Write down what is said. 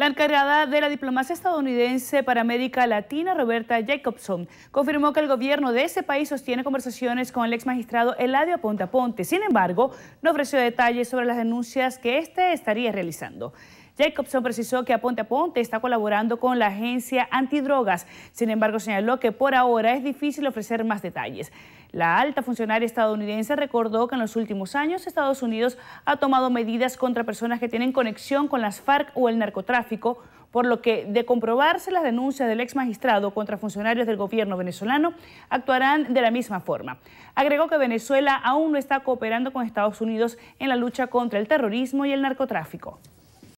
La encargada de la diplomacia estadounidense para América Latina, Roberta Jacobson, confirmó que el gobierno de ese país sostiene conversaciones con el ex magistrado Eladio Aponte Sin embargo, no ofreció detalles sobre las denuncias que éste estaría realizando. Jacobson precisó que Aponte ponte está colaborando con la agencia antidrogas. Sin embargo, señaló que por ahora es difícil ofrecer más detalles. La alta funcionaria estadounidense recordó que en los últimos años Estados Unidos ha tomado medidas contra personas que tienen conexión con las FARC o el narcotráfico, por lo que de comprobarse las denuncias del ex magistrado contra funcionarios del gobierno venezolano, actuarán de la misma forma. Agregó que Venezuela aún no está cooperando con Estados Unidos en la lucha contra el terrorismo y el narcotráfico.